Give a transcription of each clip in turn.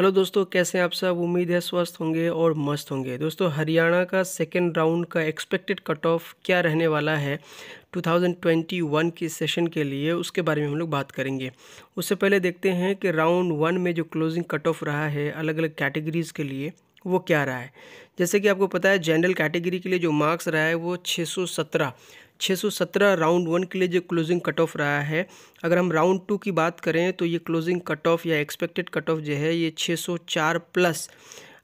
hello दोस्तों कैसे हैं आप सब उम्मीद है स्वस्थ होंगे और मस्त होंगे दोस्तों हरियाणा का सेकेंड राउंड का एक्सपेक्टेड कट ऑफ क्या रहने वाला है 2021 के सेशन के लिए उसके बारे में हम लोग बात करेंगे उससे पहले देखते हैं कि राउंड वन में जो क्लोजिंग कट ऑफ रहा है अलग अलग कैटेगरीज़ के लिए वो क्या रहा है जैसे कि आपको पता है जनरल कैटेगरी के लिए जो मार्क्स रहा है वो छः 617 राउंड वन के लिए जो क्लोजिंग कट ऑफ रहा है अगर हम राउंड टू की बात करें तो ये क्लोजिंग कट ऑफ या एक्सपेक्टेड कट ऑफ जो है ये 604 प्लस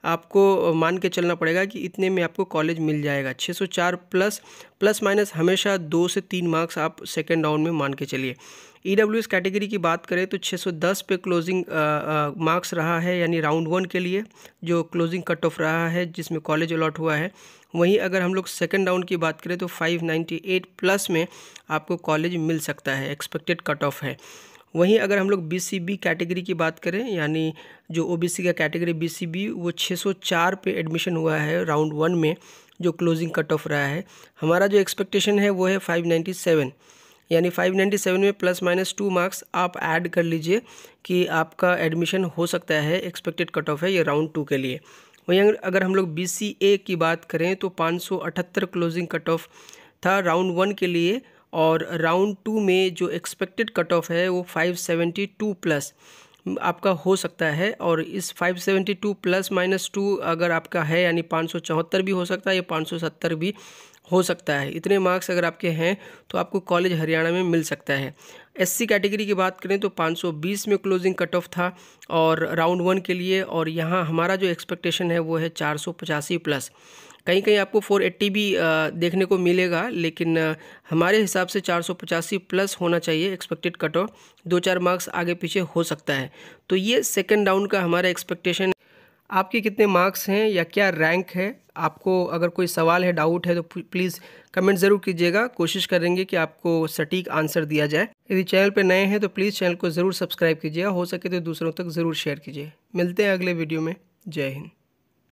आपको मान के चलना पड़ेगा कि इतने में आपको कॉलेज मिल जाएगा 604 प्लस प्लस माइनस हमेशा दो से तीन मार्क्स आप सेकेंड राउंड में मान के चलिए ई डब्ल्यू एस कैटेगरी की बात करें तो 610 पे क्लोजिंग मार्क्स रहा है यानी राउंड वन के लिए जो क्लोजिंग कट ऑफ रहा है जिसमें कॉलेज अलॉट हुआ है वहीं अगर हम लोग सेकेंड राउंड की बात करें तो 598 प्लस में आपको कॉलेज मिल सकता है एक्सपेक्टेड कट ऑफ है वहीं अगर हम लोग बीसीबी कैटेगरी की बात करें यानी जो ओबीसी का कैटेगरी बीसीबी वो 604 पे एडमिशन हुआ है राउंड वन में जो क्लोजिंग कट ऑफ रहा है हमारा जो एक्सपेक्टेशन है वो है 597 यानी 597 में प्लस माइनस टू मार्क्स आप ऐड कर लीजिए कि आपका एडमिशन हो सकता है एक्सपेक्टेड कट ऑफ है ये राउंड टू के लिए वहीं अगर हम लोग बी की बात करें तो पाँच क्लोजिंग कट ऑफ था राउंड वन के लिए और राउंड टू में जो एक्सपेक्टेड कट ऑफ है वो 572 प्लस आपका हो सकता है और इस 572 प्लस माइनस टू अगर आपका है यानी पाँच भी हो सकता है या पाँच भी हो सकता है इतने मार्क्स अगर आपके हैं तो आपको कॉलेज हरियाणा में मिल सकता है एससी कैटेगरी की बात करें तो 520 में क्लोजिंग कट ऑफ था और राउंड वन के लिए और यहाँ हमारा जो एक्सपेक्टेशन है वो है चार प्लस कहीं कहीं आपको 480 भी देखने को मिलेगा लेकिन हमारे हिसाब से चार प्लस होना चाहिए एक्सपेक्टेड कट ऑफ दो चार मार्क्स आगे पीछे हो सकता है तो ये सेकेंड राउंड का हमारा एक्सपेक्टेशन आपके कितने मार्क्स हैं या क्या रैंक है आपको अगर कोई सवाल है डाउट है तो प्लीज़ कमेंट ज़रूर कीजिएगा कोशिश करेंगे कि आपको सटीक आंसर दिया जाए यदि चैनल पर नए हैं तो प्लीज़ चैनल को ज़रूर सब्सक्राइब कीजिएगा हो सके तो दूसरों तक ज़रूर शेयर कीजिए मिलते हैं अगले वीडियो में जय हिंद